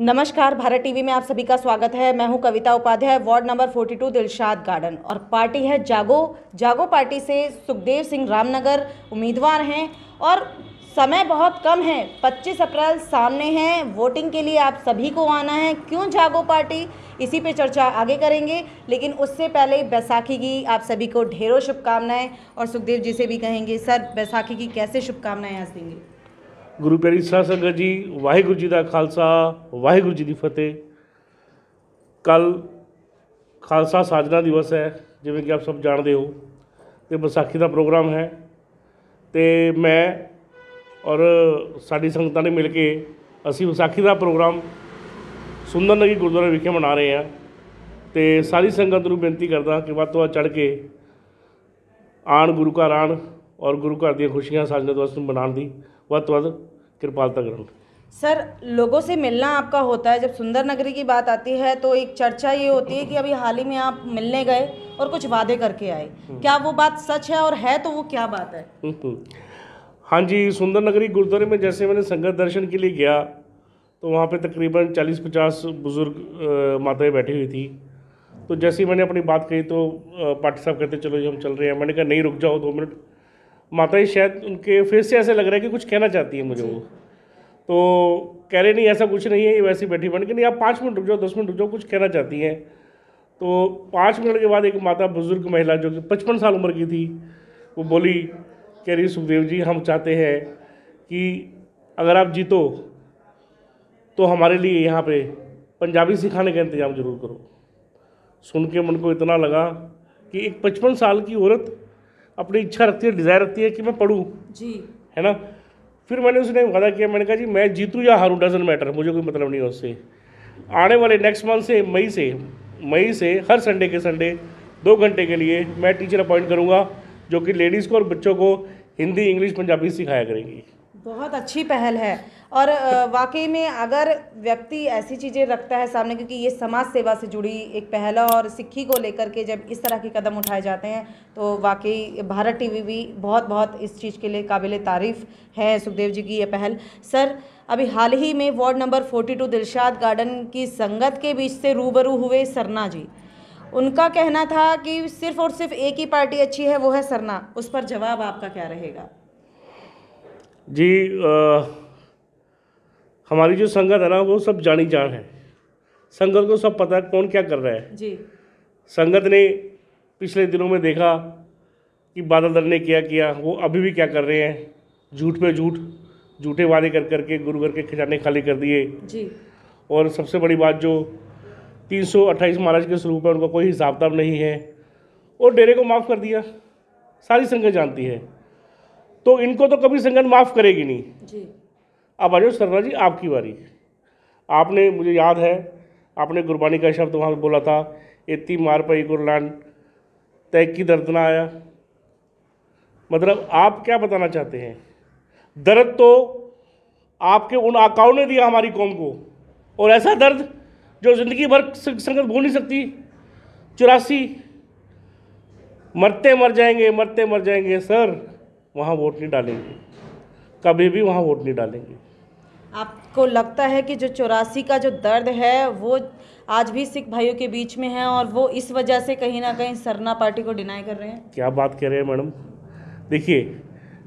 नमस्कार भारत टीवी में आप सभी का स्वागत है मैं हूं Kavita Upadhyay ward number 42 Dilshad Garden और पार्टी है जागो जागो पार्टी से सुखदेव सिंह रामनगर उम्मीदवार हैं और समय बहुत कम है 25 अप्रैल सामने हैं वोटिंग के लिए आप सभी को आना है क्यों जागो पार्टी इसी पे चर्चा आगे करेंगे लेकिन उससे पहले बैसाखी की आप सभी को ढेरों शुभकामनाएं और सुखदेव जी से भी कहेंगे सर बैसाखी की कैसे शुभकामनाएं आज देंगे ਗੁਰੂ ਪਿਆਰੀ ਸਾਧ ਸੰਗਤ ਜੀ ਵਾਹਿਗੁਰੂ ਜੀ ਦਾ ਖਾਲਸਾ ਵਾਹਿਗੁਰੂ ਜੀ ਦੀ ਫਤਿਹ ਕੱਲ ਖਾਲਸਾ ਸਾਜਨਾ ਦਿਵਸ ਹੈ ਜਿਵੇਂ ਕਿ ਆਪ ਸਭ ਜਾਣਦੇ ਹੋ ਤੇ ਵਿਸਾਖੀ ਦਾ ਪ੍ਰੋਗਰਾਮ ਹੈ ਤੇ ਮੈਂ ਔਰ ਸਾਡੀ ਸੰਗਤਾਂ ਨੇ ਮਿਲ ਕੇ ਅਸੀਂ ਵਿਸਾਖੀ ਦਾ ਪ੍ਰੋਗਰਾਮ ਸੁੰਦਰ ਨਗਰੀ ਗੁਰਦੁਆਰਾ ਵਿਖੇ ਮਨਾ ਰਹੇ ਹਾਂ ਤੇ ਸਾਰੀ ਸੰਗਤ ਨੂੰ ਬੇਨਤੀ ਕਰਦਾ ਕਿ ਵੱਧ ਤੋਂ ਵੱਧ ਚੜ ਕੇ ਆਣ ਗੁਰੂ ਘਰ ਆਣ ਔਰ ਗੁਰੂ ਘਰ ਦੀਆਂ ਖੁਸ਼ੀਆਂ ਸਾਜਨਾ ਦਿਵਸ ਨੂੰ ਮਨਾਉਣ ਦੀ ਵੱਧ ਤੋਂ ਵੱਧ कृपालता ग्रंथ सर लोगों से मिलना आपका होता है जब सुंदर नगरी की बात आती है तो एक चर्चा ये होती है कि अभी हाल ही में आप मिलने गए और कुछ वादे करके आए हम्म। क्या वो बात सच है और है तो वो क्या बात है हम्म, हम्म। हाँ जी सुंदर नगरी गुरुद्वारे में जैसे मैंने संगत दर्शन के लिए गया तो वहाँ पे तकरीबन 40-50 बुज़ुर्ग माताएं बैठी हुई थी तो जैसे ही मैंने अपनी बात कही तो पार्टी साहब कहते चलो जी हम चल रहे हैं मैंने कहा नहीं रुक जाओ दो मिनट माता जी शायद उनके फेस से ऐसे लग रहा है कि कुछ कहना चाहती है मुझे वो तो कह रहे नहीं ऐसा कुछ नहीं है ये वैसी बैठी बन के नहीं आप पाँच मिनट रुक जाओ दस मिनट रुक जाओ कुछ कहना चाहती हैं तो पाँच मिनट के बाद एक माता बुजुर्ग महिला जो कि पचपन साल उम्र की थी वो बोली कह रही सुखदेव जी हम चाहते हैं कि अगर आप जीतो तो हमारे लिए यहाँ पे पंजाबी सिखाने का इंतज़ाम ज़रूर करो सुन के मन को इतना लगा कि एक पचपन साल की औरत अपनी इच्छा रखती है डिज़ायर रखती है कि मैं पढ़ूँ जी है ना फिर मैंने उसने वादा किया मैंने कहा जी मैं जीतूँ या हारूँ डजेंट मैटर मुझे कोई मतलब नहीं है उससे आने वाले नेक्स्ट मंथ से मई से मई से हर संडे के संडे दो घंटे के लिए मैं टीचर अपॉइंट करूँगा जो कि लेडीज़ को और बच्चों को हिंदी इंग्लिश पंजाबी सिखाया करेंगी बहुत अच्छी पहल है और वाकई में अगर व्यक्ति ऐसी चीज़ें रखता है सामने क्योंकि ये समाज सेवा से जुड़ी एक पहल है और सिक्खी को लेकर के जब इस तरह के कदम उठाए जाते हैं तो वाकई भारत टीवी भी बहुत बहुत इस चीज़ के लिए काबिल तारीफ़ है सुखदेव जी की यह पहल सर अभी हाल ही में वार्ड नंबर 42 दिलशाद गार्डन की संगत के बीच से रूबरू हुए सरना जी उनका कहना था कि सिर्फ और सिर्फ एक ही पार्टी अच्छी है वो है सरना उस पर जवाब आपका क्या रहेगा जी आ, हमारी जो संगत है ना वो सब जानी जान है संगत को सब पता है कौन क्या कर रहा है जी संगत ने पिछले दिनों में देखा कि बादल दल ने क्या किया वो अभी भी क्या कर रहे हैं झूठ पे झूठ झूठे वादे कर करके गुरु घर के खजाने खाली कर दिए जी और सबसे बड़ी बात जो 328 महाराज के स्वरूप है उनका कोई हिसाब किताब नहीं है और डेरे को माफ़ कर दिया सारी संगत जानती है तो इनको तो कभी संगठन माफ़ करेगी नहीं जी अब आ जाओ जी आपकी बारी आपने मुझे याद है आपने गुरबानी का शब्द वहाँ बोला था इतनी मार पाई गुरलान तय की दर्द ना आया मतलब आप क्या बताना चाहते हैं दर्द तो आपके उन आकाओं ने दिया हमारी कौम को और ऐसा दर्द जो ज़िंदगी भर संगत भूल नहीं सकती चौरासी मरते मर जाएंगे मरते मर जाएंगे सर वहाँ वोट नहीं डालेंगे कभी भी वहाँ वोट नहीं डालेंगे आपको लगता है कि जो चौरासी का जो दर्द है वो आज भी सिख भाइयों के बीच में है और वो इस वजह से कहीं ना कहीं सरना पार्टी को डिनाई कर रहे हैं क्या बात कह रहे हैं मैडम देखिए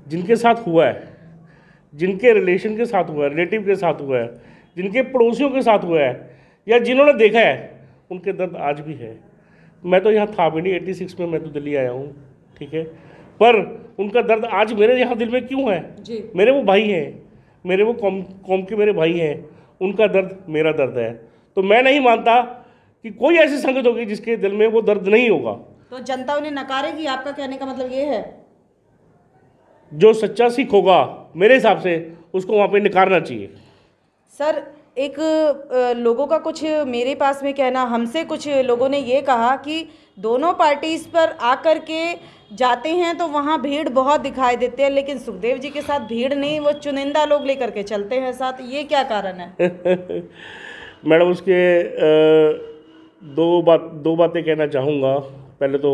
जिनके साथ हुआ है जिनके रिलेशन के साथ हुआ है रिलेटिव के साथ हुआ है जिनके पड़ोसियों के साथ हुआ है या जिन्होंने देखा है उनके दर्द आज भी है मैं तो यहाँ था भी नहीं एट्टी सिक्स में मैं तो दिल्ली आया हूँ ठीक है पर उनका दर्द आज मेरे यहाँ दिल में क्यों है जी। मेरे वो भाई हैं मेरे वो कौम कौम के मेरे भाई हैं उनका दर्द मेरा दर्द है तो मैं नहीं मानता कि कोई ऐसी संगत होगी जिसके दिल में वो दर्द नहीं होगा तो जनता उन्हें नकारेगी आपका कहने का मतलब ये है जो सच्चा सिख होगा मेरे हिसाब से उसको वहाँ पे नकारना चाहिए सर एक लोगों का कुछ मेरे पास में कहना हमसे कुछ लोगों ने ये कहा कि दोनों पार्टीज़ पर आकर के जाते हैं तो वहाँ भीड़ बहुत दिखाई देते हैं लेकिन सुखदेव जी के साथ भीड़ नहीं वो चुनिंदा लोग लेकर के चलते हैं साथ ये क्या कारण है मैडम उसके दो बात दो बातें कहना चाहूँगा पहले तो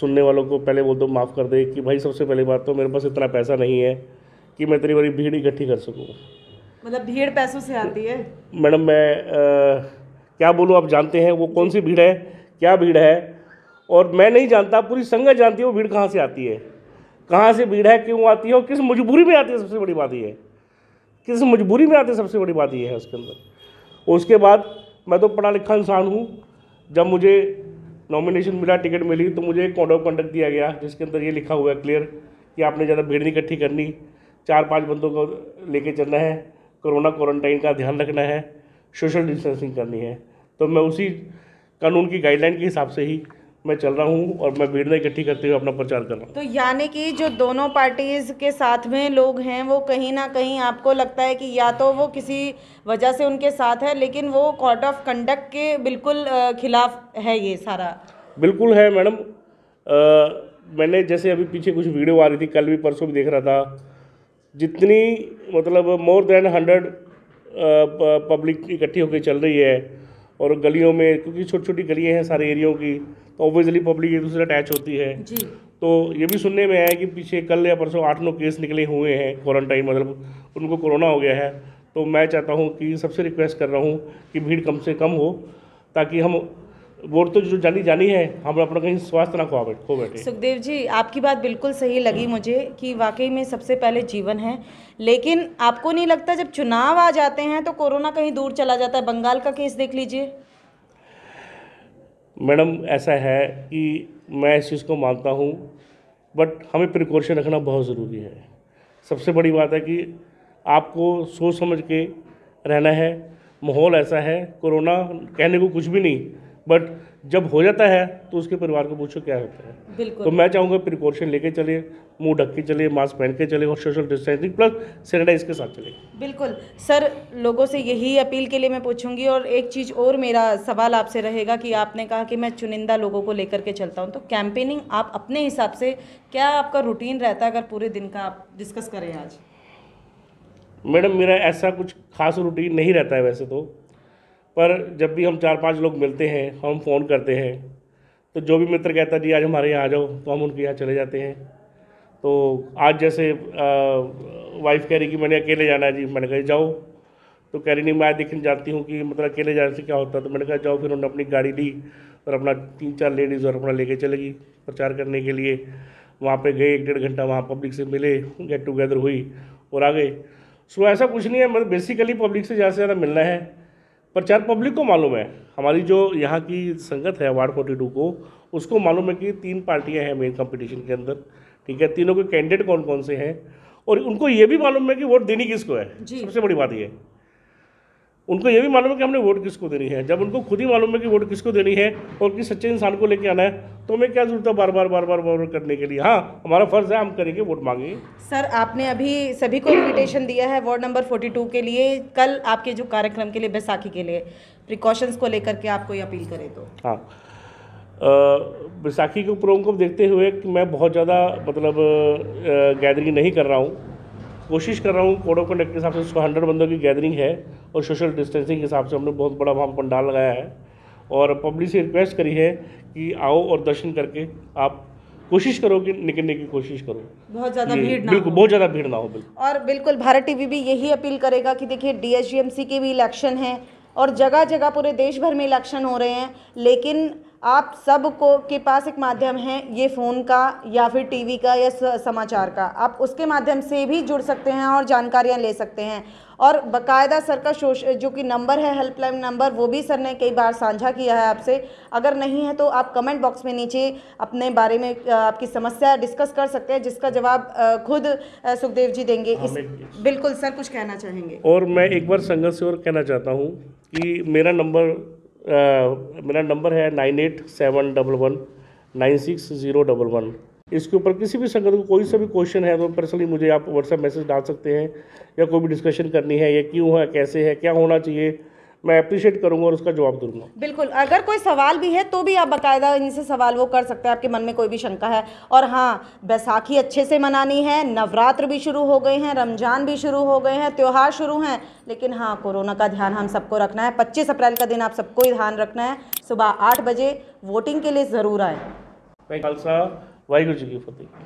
सुनने वालों को पहले बोल दो माफ़ कर दे कि भाई सबसे पहले बात तो मेरे पास इतना पैसा नहीं है कि मैं इतनी बड़ी भीड़ इकट्ठी कर सकूँ मतलब भीड़ पैसों से आती है मैडम मैं आ, क्या बोलूँ आप जानते हैं वो कौन सी भीड़ है क्या भीड़ है और मैं नहीं जानता पूरी संगत जानती है वो भीड़ कहाँ से आती है कहाँ से भीड़ है क्यों आती है और किस मजबूरी में आती है सबसे बड़ी बात यह है किस मजबूरी में आती है सबसे बड़ी बात यह है उसके अंदर उसके बाद मैं तो पढ़ा लिखा इंसान हूँ जब मुझे नॉमिनेशन मिला टिकट मिली तो मुझे एक कोड ऑफ कंडक्ट दिया गया जिसके अंदर ये लिखा हुआ है क्लियर कि आपने ज़्यादा भीड़ नहीं इकट्ठी करनी चार पांच बंदों को लेके चलना है कोरोना क्वारंटाइन का ध्यान रखना है सोशल डिस्टेंसिंग करनी है तो मैं उसी कानून की गाइडलाइन के हिसाब से ही मैं चल रहा हूँ और मैं भीड़ इकट्ठी करते हुए अपना प्रचार कर रहा हूँ तो यानी कि जो दोनों पार्टीज के साथ में लोग हैं वो कहीं ना कहीं आपको लगता है कि या तो वो किसी वजह से उनके साथ है लेकिन वो कोड ऑफ कंडक्ट के बिल्कुल खिलाफ है ये सारा बिल्कुल है मैडम मैंने जैसे अभी पीछे कुछ वीडियो आ रही थी कल भी परसों भी देख रहा था जितनी मतलब मोर देन हंड्रेड पब्लिक इकट्ठी होकर चल रही है और गलियों में क्योंकि छोटी छोटी गलियाँ हैं सारे एरियो की तो ऑब्वियसली पब्लिक एक दूसरे अटैच होती है जी। तो ये भी सुनने में आया कि पीछे कल या परसों आठ नौ केस निकले हुए हैं क्वारंटाइन मतलब उनको कोरोना हो गया है तो मैं चाहता हूँ कि सबसे रिक्वेस्ट कर रहा हूँ कि भीड़ कम से कम हो ताकि हम वो तो जो जानी जानी है हम अपना कहीं स्वास्थ्य ना खो बैठे खो बैठे सुखदेव जी आपकी बात बिल्कुल सही लगी मुझे कि वाकई में सबसे पहले जीवन है लेकिन आपको नहीं लगता जब चुनाव आ जाते हैं तो कोरोना कहीं दूर चला जाता है बंगाल का केस देख लीजिए मैडम ऐसा है कि मैं इस चीज़ को मानता हूँ बट हमें प्रिकॉशन रखना बहुत ज़रूरी है सबसे बड़ी बात है कि आपको सोच समझ के रहना है माहौल ऐसा है कोरोना कहने को कुछ भी नहीं बट जब हो जाता है तो उसके परिवार को पूछो क्या होता है तो मैं चाहूँगा प्रिकॉशन लेके चले मुंह ढक के चले मास्क पहन के चले और सोशल डिस्टेंसिंग प्लस सैनिटाइज के साथ चले बिल्कुल सर लोगों से यही अपील के लिए मैं पूछूंगी और एक चीज़ और मेरा सवाल आपसे रहेगा कि आपने कहा कि मैं चुनिंदा लोगों को लेकर के चलता हूँ तो कैंपेनिंग आप अपने हिसाब से क्या आपका रूटीन रहता है अगर पूरे दिन का आप डिस्कस करें आज मैडम मेरा ऐसा कुछ खास रूटीन नहीं रहता है वैसे तो पर जब भी हम चार पांच लोग मिलते हैं हम फ़ोन करते हैं तो जो भी मित्र कहता है जी आज हमारे यहाँ आ जाओ तो हम उनके यहाँ चले जाते हैं तो आज जैसे वाइफ कह रही कि मैंने अकेले जाना है जी मैंने कहा जाओ तो कह रही नहीं मैं देखने जाती हूँ कि मतलब अकेले जाने से क्या होता है तो मैंने कहा जाओ फिर उन्होंने अपनी गाड़ी ली और अपना तीन चार लेडीज़ और अपना लेके चलेगी प्रचार करने के लिए वहाँ पे गए एक डेढ़ घंटा वहाँ पब्लिक से मिले गेट टुगेदर हुई और आ गए सो ऐसा कुछ नहीं है मतलब बेसिकली पब्लिक से ज़्यादा से ज़्यादा मिलना है पर चार पब्लिक को मालूम है हमारी जो यहाँ की संगत है वार्ड फोर्टी टू को उसको मालूम है कि तीन पार्टियाँ हैं मेन कंपटीशन के अंदर ठीक है तीनों के कैंडिडेट कौन कौन से हैं और उनको ये भी मालूम है कि वोट देनी किसको है सबसे बड़ी बात यह है उनको ये भी मालूम है कि हमने वोट किसको देनी है जब उनको खुद ही मालूम है कि वोट किसको देनी है और किस सच्चे इंसान को लेके आना है तो हमें क्या जरूरत है बार बार बार बार बार करने के लिए हाँ हमारा फर्ज है हम करेंगे वोट मांगेंगे सर आपने अभी सभी को इन्विटेशन दिया है वार्ड नंबर फोर्टी के लिए कल आपके जो कार्यक्रम के लिए बैसाखी के लिए प्रिकॉशंस को लेकर के आप कोई अपील करें तो हाँ बैसाखी के प्रोग्राम को देखते हुए कि मैं बहुत ज़्यादा मतलब गैदरिंग नहीं कर रहा हूँ कोशिश कर रहा हूँ कोड ऑफ कंडक्ट के हिसाब से उसको हंड्रेड बंदों की गैदरिंग है और सोशल डिस्टेंसिंग के हिसाब से हमने बहुत बड़ा वहाँ पंडाल लगाया है और पब्लिक से रिक्वेस्ट करी है कि आओ और दर्शन करके आप कोशिश करो कि निकलने की कोशिश करो बहुत ज़्यादा भीड़ ना बिल्कुल बहुत ज़्यादा भीड़ ना हो बिल्कुल और बिल्कुल भारत टीवी भी यही अपील करेगा कि देखिए डीएसजीएमसी के भी इलेक्शन हैं और जगह जगह पूरे देश भर में इलेक्शन हो रहे हैं लेकिन आप सब को के पास एक माध्यम है ये फ़ोन का या फिर टीवी का या समाचार का आप उसके माध्यम से भी जुड़ सकते हैं और जानकारियाँ ले सकते हैं और बकायदा सर का शोश जो कि नंबर है हेल्पलाइन नंबर वो भी सर ने कई बार साझा किया है आपसे अगर नहीं है तो आप कमेंट बॉक्स में नीचे अपने बारे में आपकी समस्या डिस्कस कर सकते हैं जिसका जवाब खुद सुखदेव जी देंगे इस बिल्कुल सर कुछ कहना चाहेंगे और मैं एक बार संघर्ष से और कहना चाहता हूँ कि मेरा नंबर मेरा नंबर है nine eight seven double one nine six zero double one इसके ऊपर किसी भी संगत को कोई सा भी क्वेश्चन है तो पर्सनली मुझे आप व्हाट्सएप मैसेज डाल सकते हैं या कोई भी डिस्कशन करनी है या क्यों है कैसे है क्या होना चाहिए मैं अप्रिशिएट करूंगा और उसका जवाब दूंगा बिल्कुल अगर कोई सवाल भी है तो भी आप बाकायदा इनसे सवाल वो कर सकते हैं आपके मन में कोई भी शंका है और हाँ बैसाखी अच्छे से मनानी है नवरात्र भी शुरू हो गए हैं रमजान भी शुरू हो गए हैं त्यौहार शुरू हैं लेकिन हाँ कोरोना का ध्यान हम सबको रखना है पच्चीस अप्रैल का दिन आप सबको ही ध्यान रखना है सुबह आठ बजे वोटिंग के लिए ज़रूर आए खालसा वाहगुरु जी की फतेह